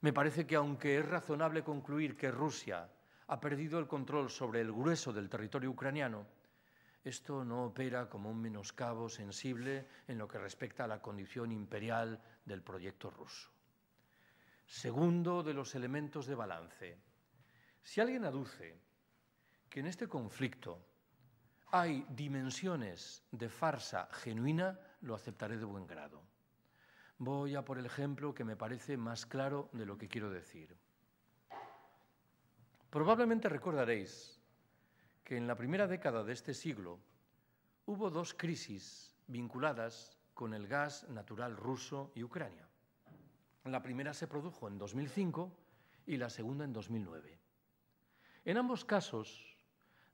Me parece que aunque es razonable concluir que Rusia ha perdido el control sobre el grueso del territorio ucraniano, esto no opera como un menoscabo sensible en lo que respecta a la condición imperial del proyecto ruso. Segundo de los elementos de balance. Si alguien aduce que en este conflicto hay dimensiones de farsa genuina, lo aceptaré de buen grado. Voy a por el ejemplo que me parece más claro de lo que quiero decir. Probablemente recordaréis que en la primera década de este siglo hubo dos crisis vinculadas con el gas natural ruso y Ucrania. La primera se produjo en 2005 y la segunda en 2009. En ambos casos,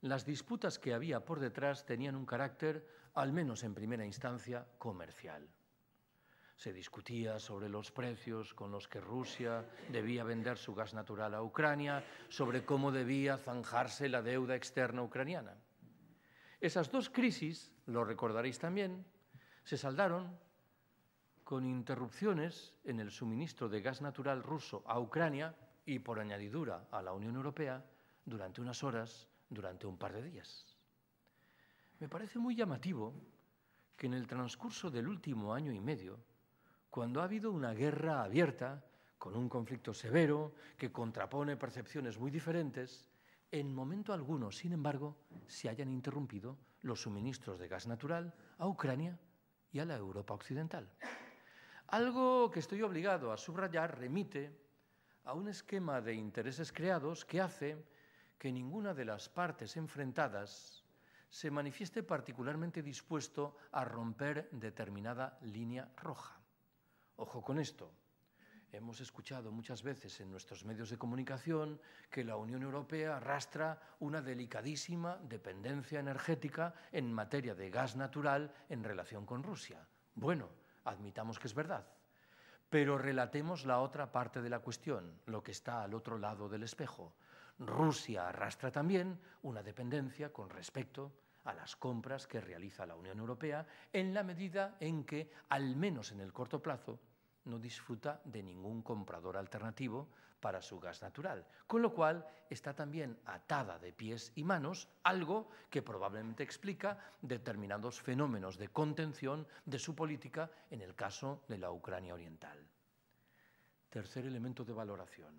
las disputas que había por detrás tenían un carácter, al menos en primera instancia, comercial. Se discutía sobre los precios con los que Rusia debía vender su gas natural a Ucrania, sobre cómo debía zanjarse la deuda externa ucraniana. Esas dos crisis, lo recordaréis también, se saldaron con interrupciones en el suministro de gas natural ruso a Ucrania y por añadidura a la Unión Europea durante unas horas, durante un par de días. Me parece muy llamativo que en el transcurso del último año y medio cuando ha habido una guerra abierta, con un conflicto severo, que contrapone percepciones muy diferentes, en momento alguno, sin embargo, se hayan interrumpido los suministros de gas natural a Ucrania y a la Europa occidental. Algo que estoy obligado a subrayar remite a un esquema de intereses creados que hace que ninguna de las partes enfrentadas se manifieste particularmente dispuesto a romper determinada línea roja. Ojo con esto. Hemos escuchado muchas veces en nuestros medios de comunicación que la Unión Europea arrastra una delicadísima dependencia energética en materia de gas natural en relación con Rusia. Bueno, admitamos que es verdad, pero relatemos la otra parte de la cuestión, lo que está al otro lado del espejo. Rusia arrastra también una dependencia con respecto a las compras que realiza la Unión Europea en la medida en que, al menos en el corto plazo, no disfruta de ningún comprador alternativo para su gas natural, con lo cual está también atada de pies y manos, algo que probablemente explica determinados fenómenos de contención de su política en el caso de la Ucrania Oriental. Tercer elemento de valoración.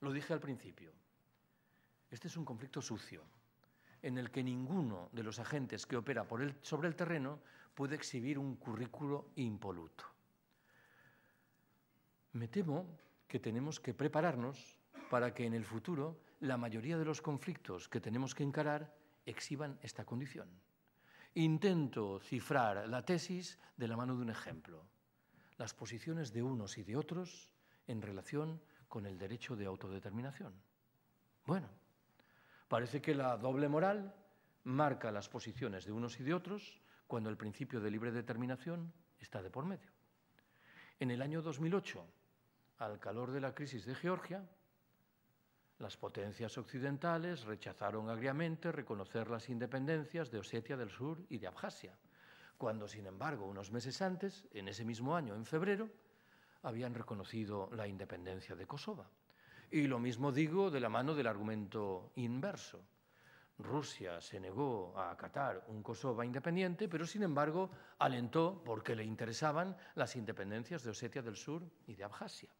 Lo dije al principio. Este es un conflicto sucio en el que ninguno de los agentes que opera sobre el terreno puede exhibir un currículo impoluto. Me temo que tenemos que prepararnos para que en el futuro la mayoría de los conflictos que tenemos que encarar exhiban esta condición. Intento cifrar la tesis de la mano de un ejemplo, las posiciones de unos y de otros en relación con el derecho de autodeterminación. Bueno, Parece que la doble moral marca las posiciones de unos y de otros cuando el principio de libre determinación está de por medio. En el año 2008, al calor de la crisis de Georgia, las potencias occidentales rechazaron agriamente reconocer las independencias de Osetia del Sur y de Abjasia, cuando, sin embargo, unos meses antes, en ese mismo año, en febrero, habían reconocido la independencia de Kosovo. Y lo mismo digo de la mano del argumento inverso. Rusia se negó a acatar un Kosovo independiente, pero sin embargo alentó, porque le interesaban, las independencias de Osetia del Sur y de Abjasia.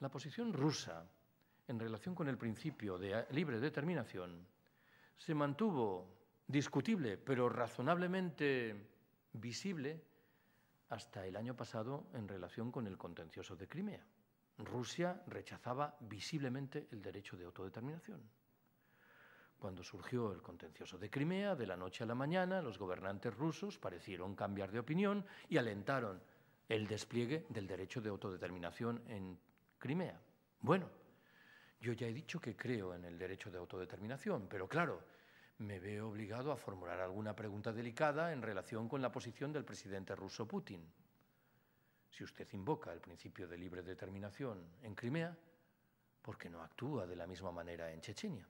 La posición rusa en relación con el principio de libre determinación se mantuvo discutible, pero razonablemente visible hasta el año pasado en relación con el contencioso de Crimea. Rusia rechazaba visiblemente el derecho de autodeterminación. Cuando surgió el contencioso de Crimea, de la noche a la mañana, los gobernantes rusos parecieron cambiar de opinión y alentaron el despliegue del derecho de autodeterminación en Crimea. Bueno, yo ya he dicho que creo en el derecho de autodeterminación, pero claro, me veo obligado a formular alguna pregunta delicada en relación con la posición del presidente ruso Putin si usted invoca el principio de libre determinación en Crimea, porque no actúa de la misma manera en Chechenia?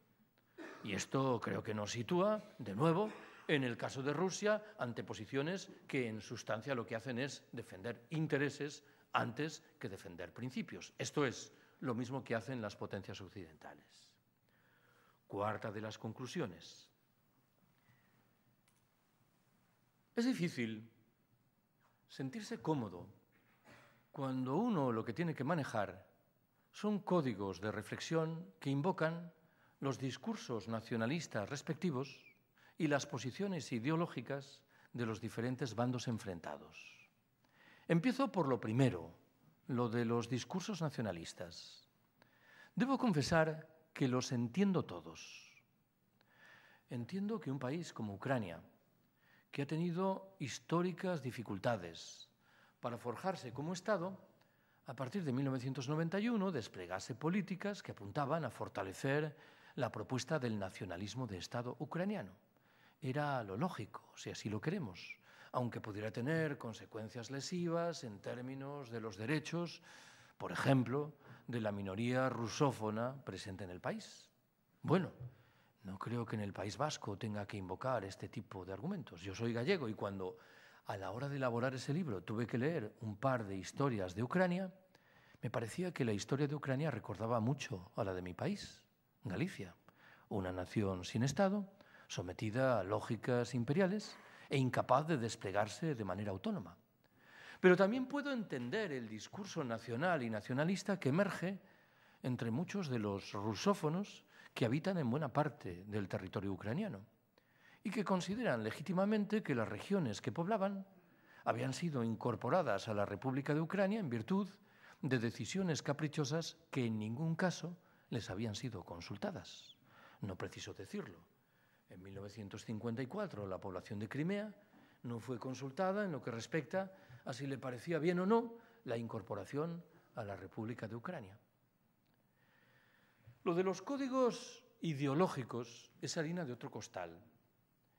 Y esto creo que nos sitúa, de nuevo, en el caso de Rusia, ante posiciones que en sustancia lo que hacen es defender intereses antes que defender principios. Esto es lo mismo que hacen las potencias occidentales. Cuarta de las conclusiones. Es difícil sentirse cómodo cuando uno lo que tiene que manejar son códigos de reflexión que invocan los discursos nacionalistas respectivos y las posiciones ideológicas de los diferentes bandos enfrentados. Empiezo por lo primero, lo de los discursos nacionalistas. Debo confesar que los entiendo todos. Entiendo que un país como Ucrania, que ha tenido históricas dificultades, para forjarse como Estado, a partir de 1991 desplegase políticas que apuntaban a fortalecer la propuesta del nacionalismo de Estado ucraniano. Era lo lógico, si así lo queremos, aunque pudiera tener consecuencias lesivas en términos de los derechos, por ejemplo, de la minoría rusófona presente en el país. Bueno, no creo que en el País Vasco tenga que invocar este tipo de argumentos. Yo soy gallego y cuando a la hora de elaborar ese libro tuve que leer un par de historias de Ucrania, me parecía que la historia de Ucrania recordaba mucho a la de mi país, Galicia, una nación sin Estado, sometida a lógicas imperiales e incapaz de desplegarse de manera autónoma. Pero también puedo entender el discurso nacional y nacionalista que emerge entre muchos de los rusófonos que habitan en buena parte del territorio ucraniano y que consideran legítimamente que las regiones que poblaban habían sido incorporadas a la República de Ucrania en virtud de decisiones caprichosas que en ningún caso les habían sido consultadas. No preciso decirlo. En 1954 la población de Crimea no fue consultada en lo que respecta a si le parecía bien o no la incorporación a la República de Ucrania. Lo de los códigos ideológicos es harina de otro costal.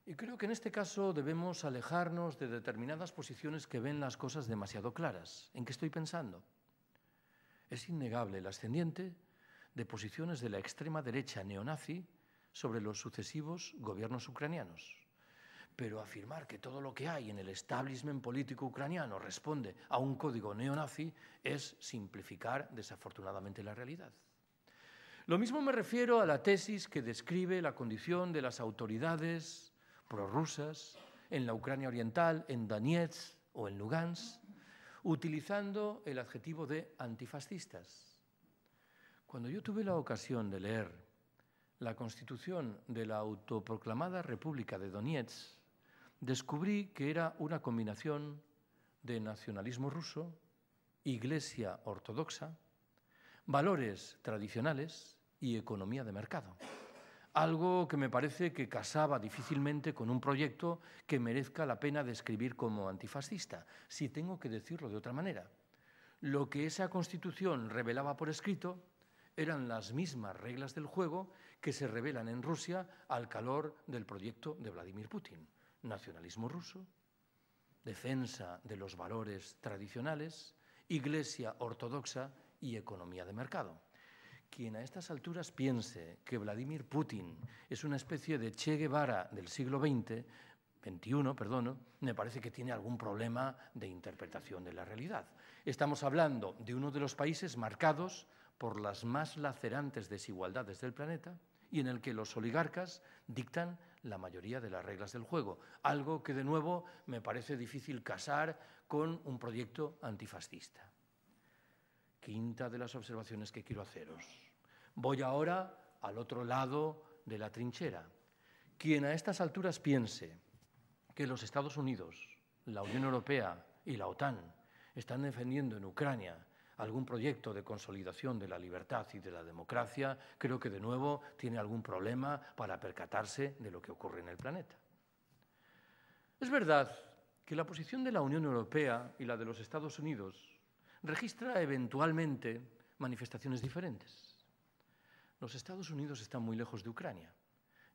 Y creo que en este caso debemos alejarnos de determinadas posiciones que ven las cosas demasiado claras. ¿En qué estoy pensando? Es innegable el ascendiente de posiciones de la extrema derecha neonazi sobre los sucesivos gobiernos ucranianos. Pero afirmar que todo lo que hay en el establishment político ucraniano responde a un código neonazi es simplificar desafortunadamente la realidad. Lo mismo me refiero a la tesis que describe la condición de las autoridades prorrusas en la Ucrania Oriental, en Donetsk o en Lugansk, utilizando el adjetivo de antifascistas. Cuando yo tuve la ocasión de leer la constitución de la autoproclamada República de Donetsk, descubrí que era una combinación de nacionalismo ruso, iglesia ortodoxa, valores tradicionales y economía de mercado algo que me parece que casaba difícilmente con un proyecto que merezca la pena describir como antifascista, si tengo que decirlo de otra manera. Lo que esa Constitución revelaba por escrito eran las mismas reglas del juego que se revelan en Rusia al calor del proyecto de Vladimir Putin. Nacionalismo ruso, defensa de los valores tradicionales, iglesia ortodoxa y economía de mercado. Quien a estas alturas piense que Vladimir Putin es una especie de Che Guevara del siglo XX, XXI, perdón, me parece que tiene algún problema de interpretación de la realidad. Estamos hablando de uno de los países marcados por las más lacerantes desigualdades del planeta y en el que los oligarcas dictan la mayoría de las reglas del juego, algo que de nuevo me parece difícil casar con un proyecto antifascista quinta de las observaciones que quiero haceros. Voy ahora al otro lado de la trinchera. Quien a estas alturas piense que los Estados Unidos, la Unión Europea y la OTAN están defendiendo en Ucrania algún proyecto de consolidación de la libertad y de la democracia, creo que de nuevo tiene algún problema para percatarse de lo que ocurre en el planeta. Es verdad que la posición de la Unión Europea y la de los Estados Unidos registra eventualmente manifestaciones diferentes. Los Estados Unidos están muy lejos de Ucrania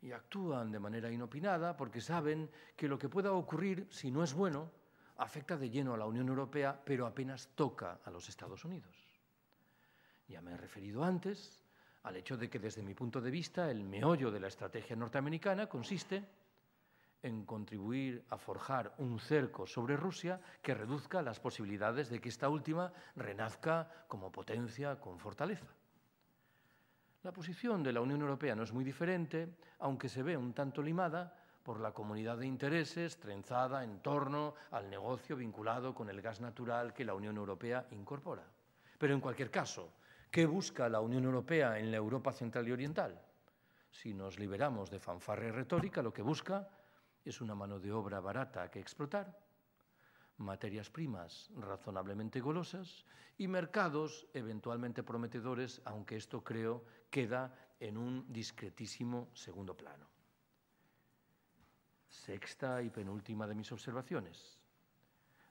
y actúan de manera inopinada porque saben que lo que pueda ocurrir, si no es bueno, afecta de lleno a la Unión Europea, pero apenas toca a los Estados Unidos. Ya me he referido antes al hecho de que desde mi punto de vista el meollo de la estrategia norteamericana consiste en contribuir a forjar un cerco sobre Rusia que reduzca las posibilidades de que esta última renazca como potencia con fortaleza. La posición de la Unión Europea no es muy diferente, aunque se ve un tanto limada por la comunidad de intereses trenzada en torno al negocio vinculado con el gas natural que la Unión Europea incorpora. Pero en cualquier caso, ¿qué busca la Unión Europea en la Europa central y oriental? Si nos liberamos de y retórica, lo que busca es una mano de obra barata que explotar, materias primas razonablemente golosas y mercados eventualmente prometedores, aunque esto creo queda en un discretísimo segundo plano. Sexta y penúltima de mis observaciones.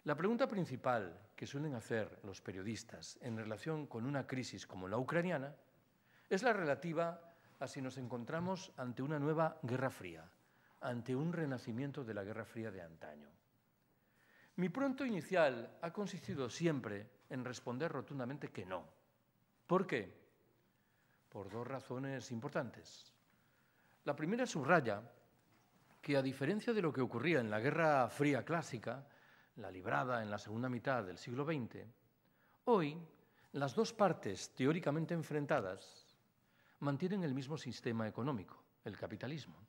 La pregunta principal que suelen hacer los periodistas en relación con una crisis como la ucraniana es la relativa a si nos encontramos ante una nueva guerra fría, ante un renacimiento de la Guerra Fría de antaño. Mi pronto inicial ha consistido siempre en responder rotundamente que no. ¿Por qué? Por dos razones importantes. La primera subraya que a diferencia de lo que ocurría en la Guerra Fría clásica, la librada en la segunda mitad del siglo XX, hoy las dos partes teóricamente enfrentadas mantienen el mismo sistema económico, el capitalismo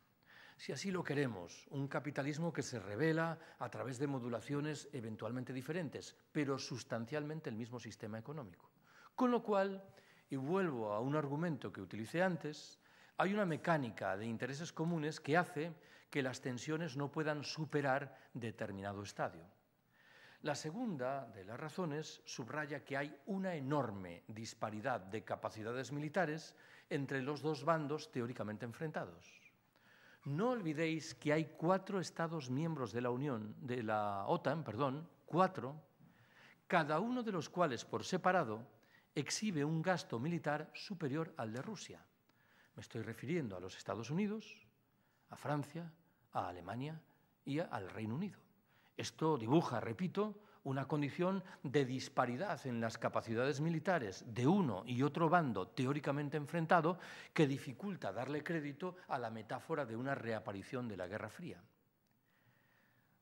si así lo queremos, un capitalismo que se revela a través de modulaciones eventualmente diferentes, pero sustancialmente el mismo sistema económico. Con lo cual, y vuelvo a un argumento que utilicé antes, hay una mecánica de intereses comunes que hace que las tensiones no puedan superar determinado estadio. La segunda de las razones subraya que hay una enorme disparidad de capacidades militares entre los dos bandos teóricamente enfrentados. No olvidéis que hay cuatro Estados miembros de la Unión, de la OTAN, perdón, cuatro, cada uno de los cuales por separado exhibe un gasto militar superior al de Rusia. Me estoy refiriendo a los Estados Unidos, a Francia, a Alemania y al Reino Unido. Esto dibuja, repito, una condición de disparidad en las capacidades militares de uno y otro bando teóricamente enfrentado que dificulta darle crédito a la metáfora de una reaparición de la Guerra Fría.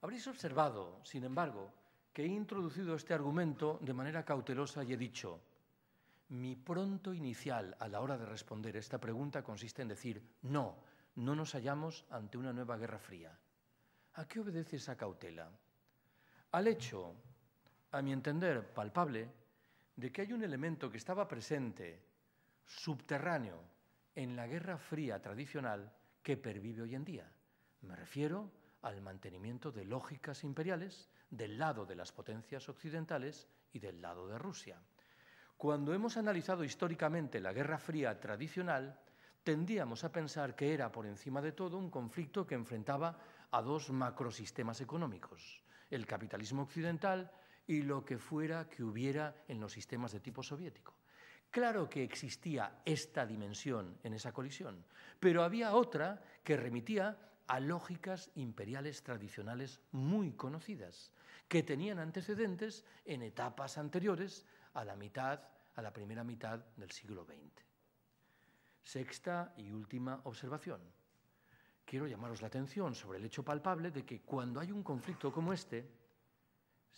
Habréis observado, sin embargo, que he introducido este argumento de manera cautelosa y he dicho, mi pronto inicial a la hora de responder esta pregunta consiste en decir, no, no nos hallamos ante una nueva Guerra Fría. ¿A qué obedece esa cautela? Al hecho a mi entender, palpable, de que hay un elemento que estaba presente, subterráneo, en la Guerra Fría tradicional que pervive hoy en día. Me refiero al mantenimiento de lógicas imperiales del lado de las potencias occidentales y del lado de Rusia. Cuando hemos analizado históricamente la Guerra Fría tradicional, tendíamos a pensar que era por encima de todo un conflicto que enfrentaba a dos macrosistemas económicos, el capitalismo occidental y lo que fuera que hubiera en los sistemas de tipo soviético. Claro que existía esta dimensión en esa colisión, pero había otra que remitía a lógicas imperiales tradicionales muy conocidas, que tenían antecedentes en etapas anteriores a la mitad, a la primera mitad del siglo XX. Sexta y última observación. Quiero llamaros la atención sobre el hecho palpable de que cuando hay un conflicto como este,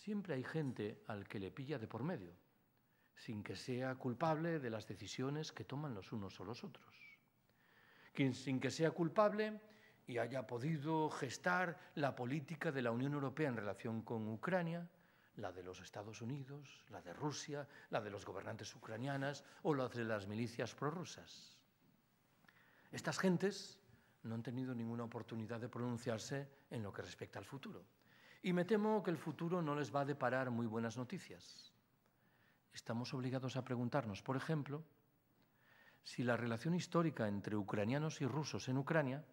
siempre hay gente al que le pilla de por medio, sin que sea culpable de las decisiones que toman los unos o los otros. Quien, sin que sea culpable y haya podido gestar la política de la Unión Europea en relación con Ucrania, la de los Estados Unidos, la de Rusia, la de los gobernantes ucranianas o la de las milicias prorrusas. Estas gentes no han tenido ninguna oportunidad de pronunciarse en lo que respecta al futuro y me temo que el futuro no les va a deparar muy buenas noticias. Estamos obligados a preguntarnos, por ejemplo, si la relación histórica entre ucranianos y rusos en Ucrania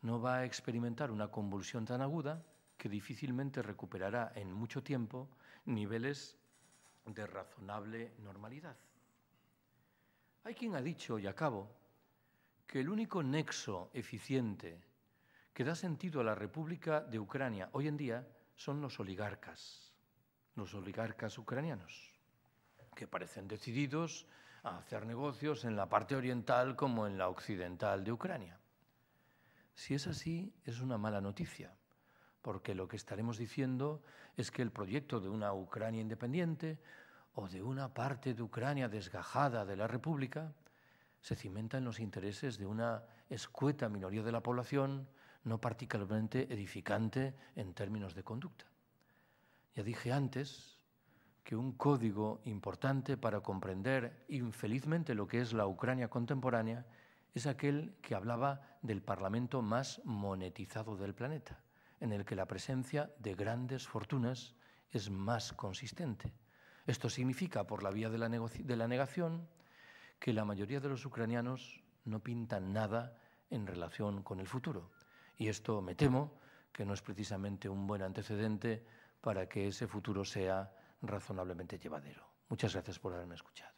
no va a experimentar una convulsión tan aguda que difícilmente recuperará en mucho tiempo niveles de razonable normalidad. Hay quien ha dicho, y acabo, que el único nexo eficiente que da sentido a la República de Ucrania hoy en día son los oligarcas, los oligarcas ucranianos, que parecen decididos a hacer negocios en la parte oriental como en la occidental de Ucrania. Si es así, es una mala noticia, porque lo que estaremos diciendo es que el proyecto de una Ucrania independiente o de una parte de Ucrania desgajada de la República se cimenta en los intereses de una escueta minoría de la población no particularmente edificante en términos de conducta. Ya dije antes que un código importante para comprender infelizmente lo que es la Ucrania contemporánea es aquel que hablaba del Parlamento más monetizado del planeta, en el que la presencia de grandes fortunas es más consistente. Esto significa, por la vía de la, negación, que la mayoría de los ucranianos no pintan nada en relación con el futuro. Y esto, me temo, que no es precisamente un buen antecedente para que ese futuro sea razonablemente llevadero. Muchas gracias por haberme escuchado.